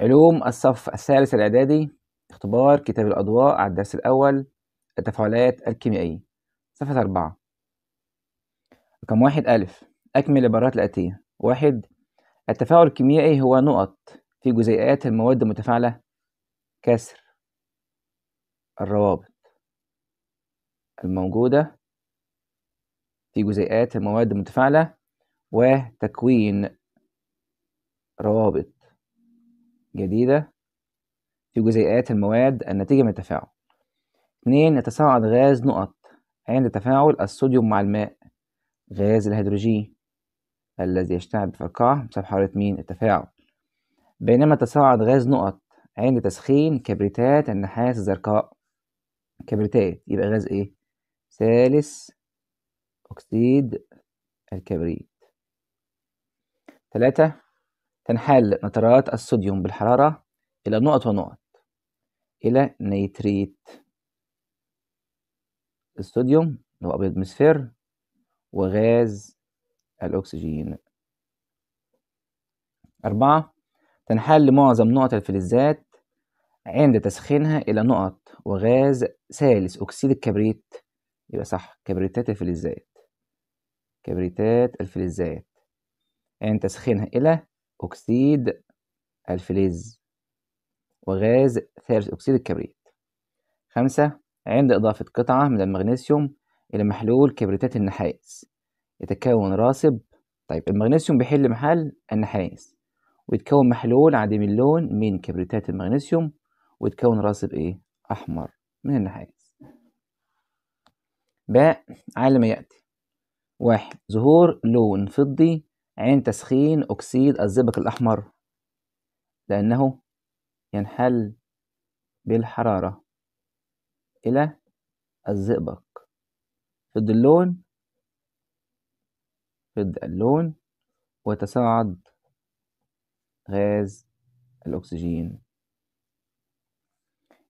علوم الصف الثالث الإعدادي اختبار كتاب الأضواء على الدرس الأول التفاعلات الكيميائية صفحة أربعة رقم واحد ألف أكمل العبارات الآتية واحد التفاعل الكيميائي هو نقط في جزيئات المواد المتفاعلة كسر الروابط الموجودة في جزيئات المواد المتفاعلة وتكوين روابط جديدة في جزيئات المواد الناتجة من التفاعل اتنين يتصاعد غاز نقط عند تفاعل الصوديوم مع الماء غاز الهيدروجين الذي يشتعل بفرقعة بسبب حرارة مين التفاعل بينما تصاعد غاز نقط عند تسخين كبريتات النحاس الزرقاء كبريتات يبقى غاز ايه ثالث أكسيد الكبريت ثلاثة تنحل نترات الصوديوم بالحرارة إلى نقط ونقط إلى نيتريت الصوديوم اللي هو أبيض مسفر وغاز الأكسجين أربعة تنحل معظم نقط الفلزات عند تسخينها إلى نقط وغاز ثالث أكسيد الكبريت يبقى صح كبريتات الفلزات كبريتات الفلزات عند تسخينها إلى أكسيد الفليز وغاز ثالث أكسيد الكبريت خمسة عند إضافة قطعة من المغنيسيوم إلى محلول كبريتات النحاس يتكون راسب طيب المغنيسيوم بيحل محل النحاس ويتكون محلول عديم اللون من كبريتات المغنيسيوم ويتكون راسب إيه أحمر من النحاس باء على ما يأتي واحد ظهور لون فضي عين تسخين أكسيد الزئبق الأحمر لأنه ينحل بالحرارة إلى الزئبق ضد اللون ضد اللون وتصاعد غاز الأكسجين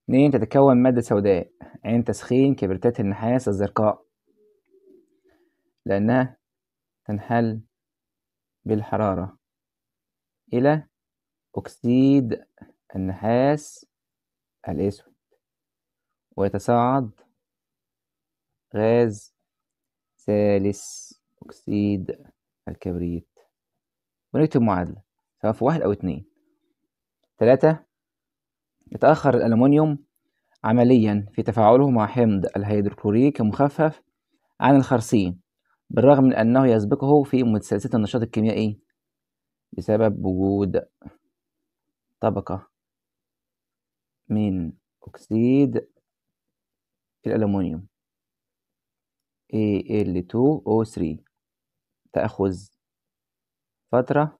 اثنين تتكون مادة سوداء عين تسخين كبرتات النحاس الزرقاء لأنها تنحل بالحرارة إلى أكسيد النحاس الأسود ويتصاعد غاز ثالث أكسيد الكبريت ونكتب معادلة سواء في واحد أو اتنين تلاتة يتأخر الألمونيوم عمليا في تفاعله مع حمض الهيدروكلوريك المخفف عن الخرسين بالرغم من أنه يسبقه في متسلسلة النشاط الكيميائي بسبب وجود طبقة من أكسيد الالمونيوم al Al2O3 تأخذ فترة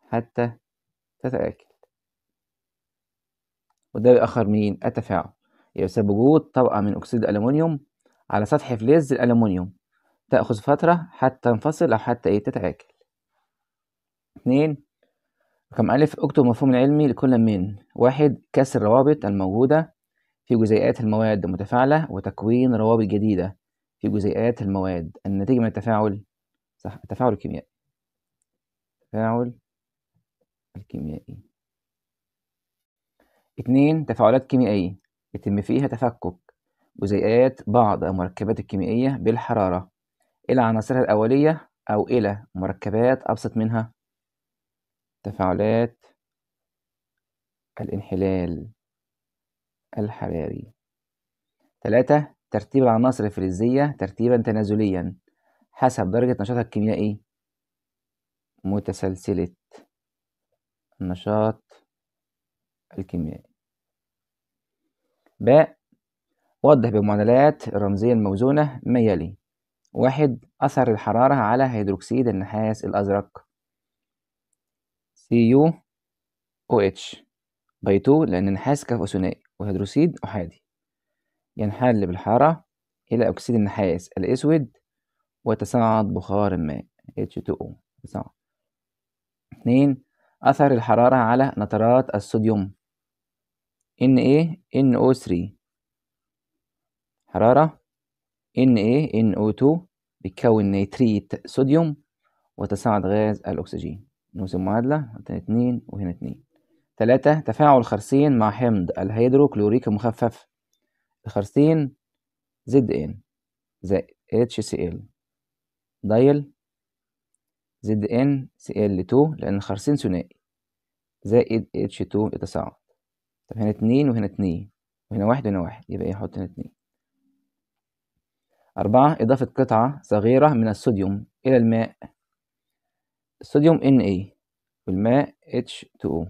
حتى تتآكل وده بيأخر مين؟ التفاعل يسبب وجود طبقة من أكسيد الألمنيوم على سطح فلز الألمنيوم تأخذ فترة حتى تنفصل أو حتى إيه تتعاكل اتنين رقم ألف اكتب مفهوم العلمي لكل من واحد كسر الروابط الموجودة في جزيئات المواد المتفاعلة وتكوين روابط جديدة في جزيئات المواد الناتجة من التفاعل صح التفاعل الكيميائي تفاعل الكيميائي اتنين تفاعلات كيميائية يتم فيها تفكك جزيئات بعض المركبات الكيميائية بالحرارة إلى عناصرها الأولية أو إلى مركبات أبسط منها تفاعلات الانحلال الحراري ثلاثة ترتيب العناصر الفلزية ترتيبا تنازليا حسب درجة نشاطها الكيميائي متسلسلة النشاط الكيميائي باء وضح بمعادلات الرمزية الموزونة ما يلي واحد أثر الحرارة على هيدروكسيد النحاس الأزرق CuOH باي 2 لأن النحاس كف ثنائي وهيدروكسيد أحادي ينحل بالحرارة إلى أكسيد النحاس الأسود وتصاعد بخار الماء H2O تصاعد اتنين أثر الحرارة على نترات الصوديوم Na NO3 حرارة NaNO2 بيتكون نيتريت صوديوم وتساعد غاز الأكسجين نرسم معادلة هنا اتنين وهنا اتنين تلاتة تفاعل خرسين مع حمض الهيدروكلوريك المخفف الخرسين ZN زائد HCl دايل ZnCl2 لأن الخرسين ثنائي زائد H2 لتصاعد طب هنا اتنين وهنا اتنين وهنا واحد وهنا واحد يبقى ايه احط هنا اتنين أربعة إضافة قطعة صغيرة من الصوديوم إلى الماء الصوديوم Na إيه؟ والماء H2O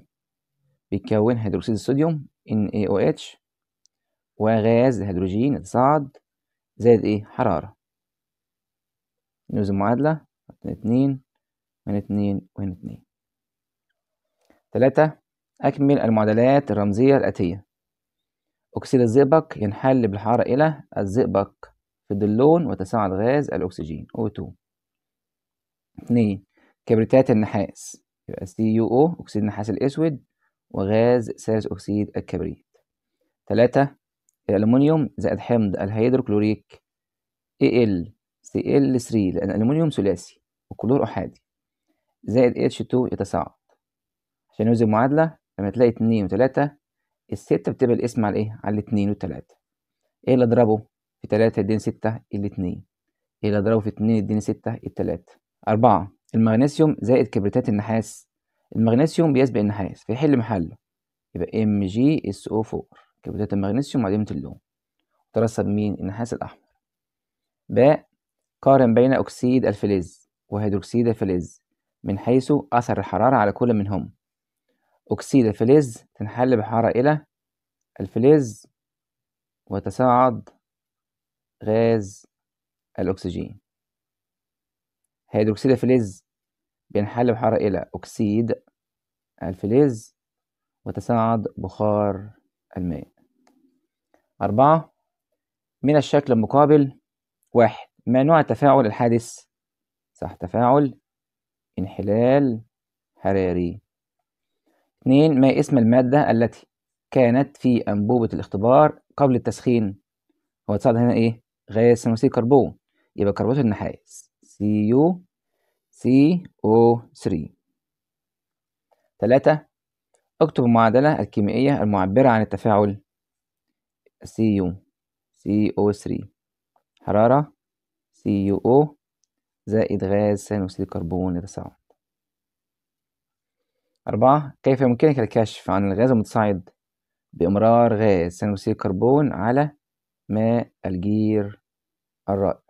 بيتكون هيدروكسيد الصوديوم NaOH إيه وغاز الهيدروجين يتصاعد زائد إيه حرارة نوز المعادلة اتنين من اتنين ومن اتنين تلاتة أكمل المعادلات الرمزية الآتية أكسيد الزئبق ينحل بالحرارة إلى الزئبق في الضلون وتساعد غاز الأكسجين O2 اتنين كبريتات النحاس يبقى CuO أكسيد النحاس الأسود وغاز ثالث أكسيد الكبريت تلاتة الألمنيوم زائد حمض الهيدروكلوريك alcl 3 لأن الألمنيوم ثلاثي وكلور أحادي زائد H2 يتصاعد عشان نوزن المعادلة لما تلاقي اتنين وتلاتة الستة بتبقى الاسم على ايه؟ على الاتنين والتلاتة ايه اللي اضربه؟ في تلاتة يديني ستة الاتنين يبقى اضربه في اتنين يديني ستة التلاتة أربعة المغنيسيوم زائد كبريتات النحاس المغنيسيوم بيسبق النحاس فيحل محله يبقى ام جي اس او 4 كبريتات المغنيسيوم وعديمة اللون ترسب مين النحاس الأحمر باء قارن بين أكسيد الفلز وهيدروكسيد الفلز من حيث أثر الحرارة على كل منهم أكسيد الفلز تنحل بحرارة إلى الفلز وتصاعد غاز الأكسجين هيدروكسيد الفلز بينحل بحرارة إلى أكسيد الفلز وتصاعد بخار الماء أربعة من الشكل المقابل واحد ما نوع التفاعل الحادث صح تفاعل انحلال حراري اثنين ما اسم المادة التي كانت في أنبوبة الاختبار قبل التسخين هو تصعد هنا إيه غاز ثانوثي كربون يبقى كربونات النحاس CU CO3 ثلاثة اكتب المعادلة الكيميائية المعبرة عن التفاعل CU CO3 حرارة CuO زائد غاز ثاني أكسيد الكربون يتصاعد أربعة كيف يمكنك الكشف عن الغاز المتصاعد بإمرار غاز ثاني أكسيد الكربون على ما الجير الرائق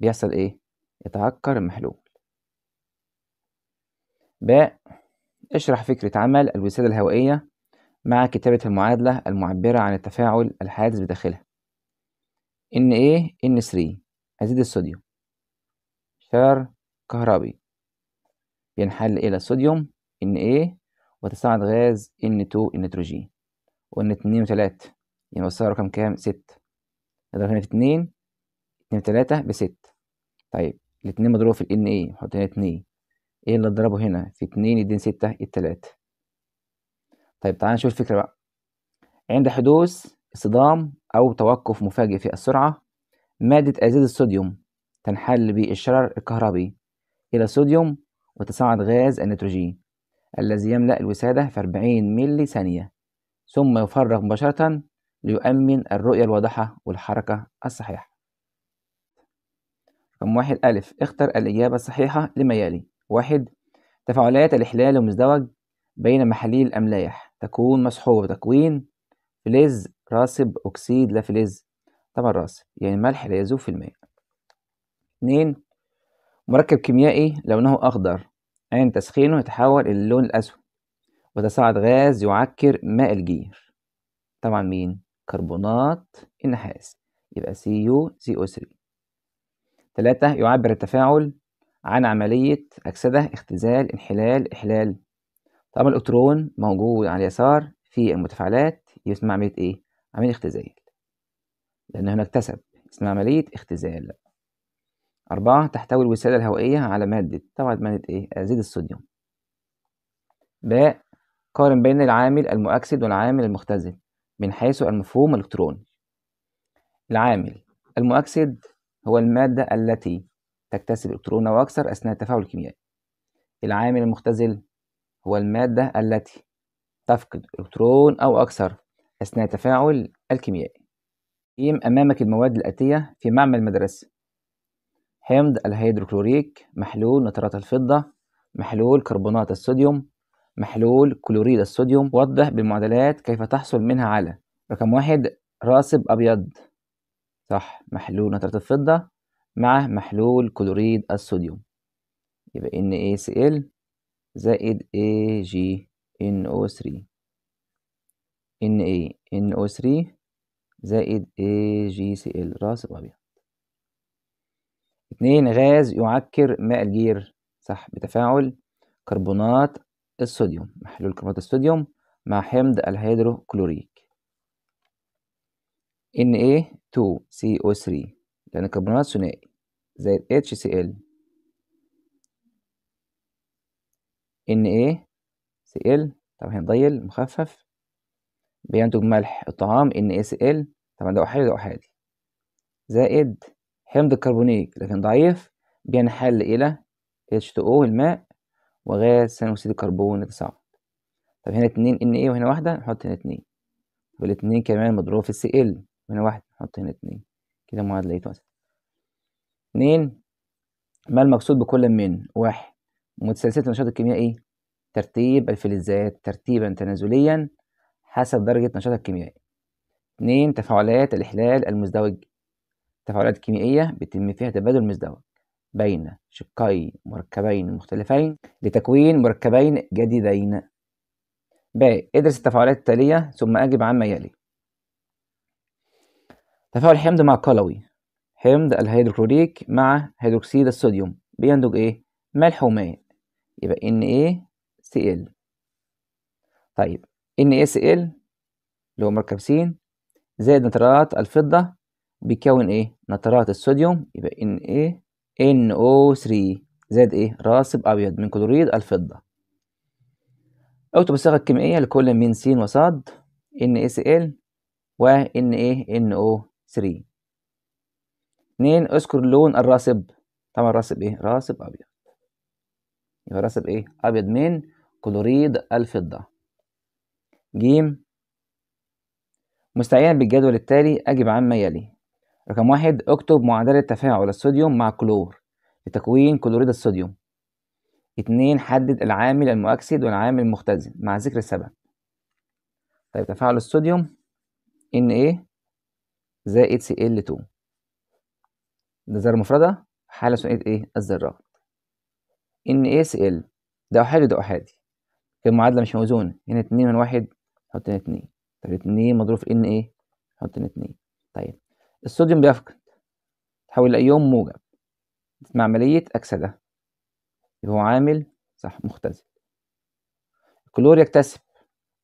بيحصل ايه يتعكر المحلول ب اشرح فكرة عمل الوسادة الهوائية مع كتابة المعادلة المعبرة عن التفاعل الحادث بداخلها إن إيه إن 3 أزيد الصوديوم شر كهربي بينحل إلى الصوديوم إن إيه وتساعد غاز إن 2 النيتروجين وإن 2 و 3 يبقى يعني الصاله رقم كام ست نضرب هنا في اتنين اتنين في تلاتة بستة طيب الاتنين مضروب في الان ايه نحط هنا اتنين ايه اللي اضربه هنا في اتنين يدين ستة التلاتة طيب تعالى نشوف الفكرة بقى عند حدوث اصطدام أو توقف مفاجئ في السرعة مادة أزيد الصوديوم تنحل بالشرر الكهربي إلى صوديوم وتصاعد غاز النيتروجين الذي يملأ الوسادة في 40 ملي ثانية ثم يفرغ مباشرة ليؤمن الرؤية الواضحة والحركة الصحيحة رقم واحد ألف اختر الإجابة الصحيحة لما يلي واحد تفاعلات الإحلال المزدوج بين محاليل الأملاح تكون مصحوبة تكوين فلز راسب أكسيد لا طبعا راسب يعني ملح لا يذوب في الماء اتنين مركب كيميائي لونه أخضر عند تسخينه يتحول إلى اللون الأسود وتصاعد غاز يعكر ماء الجير طبعا مين كربونات النحاس يبقى CuCO3 ثلاثة يعبر التفاعل عن عملية أكسدة اختزال انحلال إحلال طبعا الإلكترون موجود على اليسار في المتفاعلات يسمى عملية إيه؟ عملية اختزال لأن هنا اكتسب اسمها عملية اختزال أربعة تحتوي الوسادة الهوائية على مادة طبعا مادة إيه؟ أزيد الصوديوم باء قارن بين العامل المؤكسد والعامل المختزل من حيث المفهوم الإلكتروني العامل المؤكسد هو المادة التي تكتسب إلكترون أو أكثر أثناء التفاعل الكيميائي العامل المختزل هو المادة التي تفقد إلكترون أو أكثر أثناء التفاعل الكيميائي قيم أمامك المواد الآتية في معمل المدرسة حمض الهيدروكلوريك محلول نترات الفضة محلول كربونات الصوديوم محلول كلوريد الصوديوم وضح بالمعادلات كيف تحصل منها على رقم واحد راسب أبيض صح محلول نترة الفضة مع محلول كلوريد الصوديوم يبقى NaCl زائد AgNO3 nano 3 زائد AgCl راسب أبيض اتنين غاز يعكر ماء الجير صح بتفاعل كربونات الصوديوم محلول كربونات الصوديوم مع حمض الهيدروكلوريك Na2CO3 لأن الكربونات ثنائي زائد HCl NaCl طبعا هنضيل مخفف بينتج ملح الطعام NaCl طبعا ده أحادي ده أحادي زائد حمض الكربونيك لكن ضعيف بينحل إلى H2O الماء وغاز ثاني أكسيد الكربون يتصاعد طب هنا اتنين إن إيه وهنا واحدة نحط هنا اتنين والاتنين كمان مضروبة في السي ال وهنا واحدة نحط هنا اتنين كده المعادلة يتوسع إيه اتنين ما المقصود بكل من واحد متسلسلة النشاط الكيميائي إيه؟ ترتيب الفلزات ترتيبا تنازليا حسب درجة نشاطها الكيميائي اتنين تفاعلات الإحلال المزدوج التفاعلات الكيميائية بيتم فيها تبادل مزدوج بين شقي مركبين مختلفين لتكوين مركبين جديدين ب ادرس التفاعلات التالية ثم أجب عما يلي تفاعل حمض مع قلوي حمض الهيدروكلوريك مع هيدروكسيد الصوديوم بينتج ايه؟ ملح وماء يبقى ان ايه سي ال طيب ان ايه سي ال اللي هو مركب س زائد نترات الفضة بيكون ايه؟ نترات الصوديوم يبقى ان ايه NO3 زائد إيه؟ راسب أبيض من كلوريد الفضة اكتب الصيغة الكيميائية لكل من س وص NaCl و NaNO3 اتنين اذكر لون الراسب طبعا راسب ايه؟ راسب أبيض يبقى راسب ايه؟ أبيض من كلوريد الفضة ج مستعينا بالجدول التالي أجب عما يلي رقم واحد اكتب معادلة تفاعل الصوديوم مع الكلور لتكوين كلوريد الصوديوم اتنين حدد العامل المؤكسد والعامل المختزن مع ذكر السبب طيب تفاعل الصوديوم Na زائد Cl2 ده ذرة مفردة حالة ثنائية ايه الذرات NaCl ده أحادي وده أحادي المعادلة مش موزونة هنا اتنين من واحد حط هنا اتنين طيب اتنين مضروب في Na حط هنا اتنين طيب الصوديوم بيفقد تحول لأيون موجب مع عملية أكسدة يبقى هو عامل صح مختزل الكلور يكتسب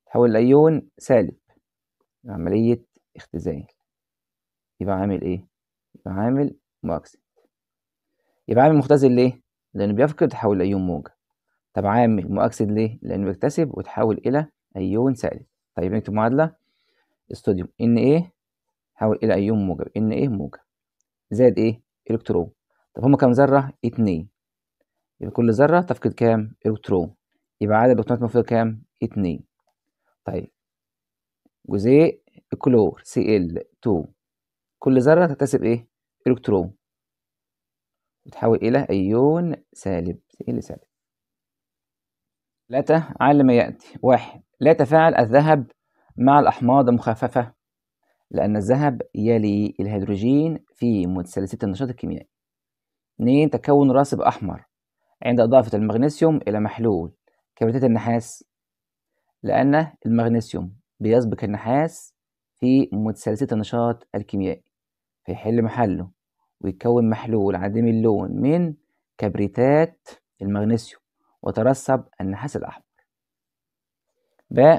تحول لأيون سالب عملية اختزال يبقى عامل إيه؟ يبقى عامل مؤكسد يبقى عامل مختزل ليه؟ لأنه بيفقد تحول لأيون موجب طب عامل مؤكسد ليه؟ لأنه بيكتسب وتحول إلى أيون سالب طيب نكتب معادلة الصوديوم إن إيه تحول إلى أيون موجب إن إيه موجب زائد إيه إلكترون طب هما كام ذرة اتنين يبقى كل ذرة تفقد كام إلكترون يبقى عدد الإلكترونات المفروض كام اتنين طيب جزيء الكلور سي ال 2 كل ذرة تكتسب إيه إلكترون وتحول إلى أيون سالب سي ال سالب لا على ما يأتي واحد لا تفاعل الذهب مع الأحماض المخففة لأن الذهب يلي الهيدروجين في متسلسلة النشاط الكيميائي. 2. تكون راسب أحمر عند إضافة المغنيسيوم إلى محلول كبريتات النحاس لأن المغنيسيوم بيسبق النحاس في متسلسلة النشاط الكيميائي فيحل محله ويتكون محلول عديم اللون من كبريتات المغنيسيوم وترسب النحاس الأحمر. ب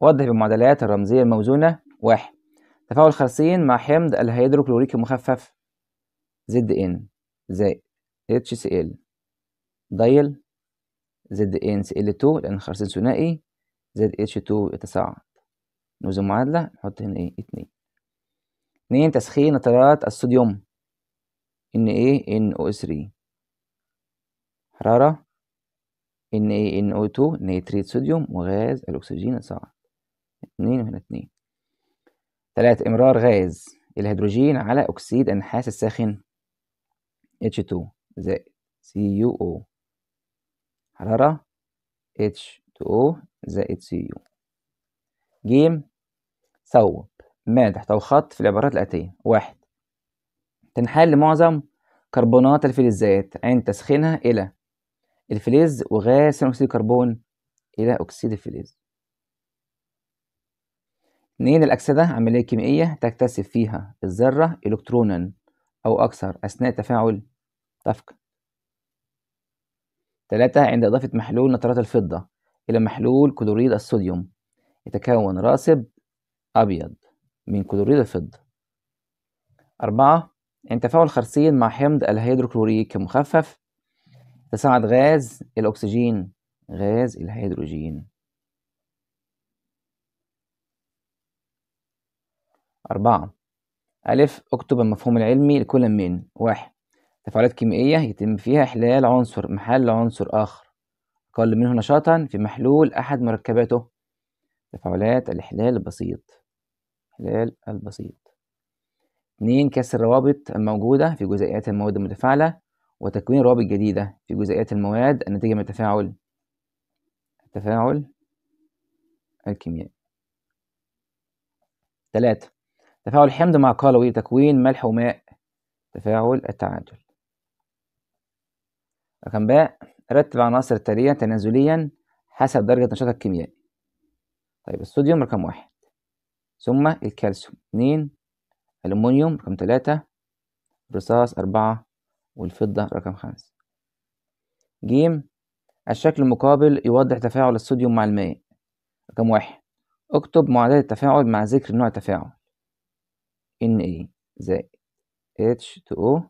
وضح بالمعادلات الرمزية الموزونة واحد تفاعل خرسين مع حمض الهيدروكلوريك المخفف زد ان زائد اتش سي ال دايل زد ان سي ال 2 لان خرسين ثنائي زد اتش 2 يتصاعد نوزن معادلة نحط هنا ايه اتنين اتنين تسخين نترات الصوديوم ان ايه ان او 3 حرارة ان ايه ان او 2 نيتريت صوديوم وغاز الاكسجين يتصاعد اتنين وهنا اتنين 3 إمرار غاز الهيدروجين على أكسيد النحاس الساخن H2 زائد CuO حرارة H2O زائد Cu ج صوب مادح خط في العبارات الآتية واحد تنحل معظم كربونات الفلزات عند تسخينها إلى الفلز وغاز ثاني أكسيد الكربون إلى أكسيد الفلز اثنين الأكسدة عملية كيميائية تكتسب فيها الذرة إلكترونا أو أكثر أثناء تفاعل طفق تلاتة عند إضافة محلول نترات الفضة إلى محلول كلوريد الصوديوم يتكون راسب أبيض من كلوريد الفضة أربعة عند تفاعل خرسين مع حمض الهيدروكلوريك المخفف تساعد غاز الأكسجين غاز الهيدروجين أربعة ألف اكتب المفهوم العلمي لكل من واحد تفاعلات كيميائية يتم فيها إحلال عنصر محل عنصر آخر أقل منه نشاطا في محلول أحد مركباته تفاعلات الإحلال البسيط إحلال البسيط اتنين كسر الروابط الموجودة في جزيئات المواد المتفاعلة وتكوين روابط جديدة في جزيئات المواد الناتجة من التفاعل التفاعل الكيميائي تلاتة تفاعل الحمض مع قلوي تكوين ملح وماء تفاعل التعادل رقم باء رتب عناصر التالية تنازليا حسب درجة نشاطها الكيميائي طيب الصوديوم رقم واحد ثم الكالسيوم اتنين الألمنيوم رقم تلاتة الرصاص أربعة والفضة رقم خمسة جيم الشكل المقابل يوضح تفاعل الصوديوم مع الماء رقم واحد اكتب معادلة التفاعل مع ذكر نوع التفاعل Na زائد H2O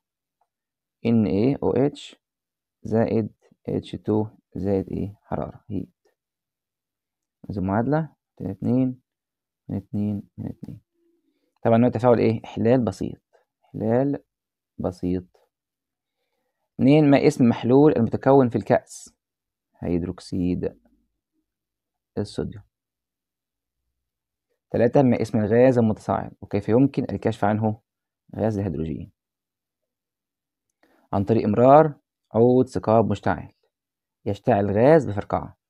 NaOH زائد H2 زائد ايه حرارة هيت نفس المعادلة من اتنين من اتنين من اتنين طبعا نوع التفاعل ايه احلال بسيط احلال بسيط اتنين ما اسم محلول المتكون في الكأس هيدروكسيد الصوديوم ثلاثة ما اسم الغاز المتصاعد وكيف يمكن الكشف عنه غاز الهيدروجين عن طريق إمرار عود ثقاب مشتعل يشتعل الغاز بفرقعة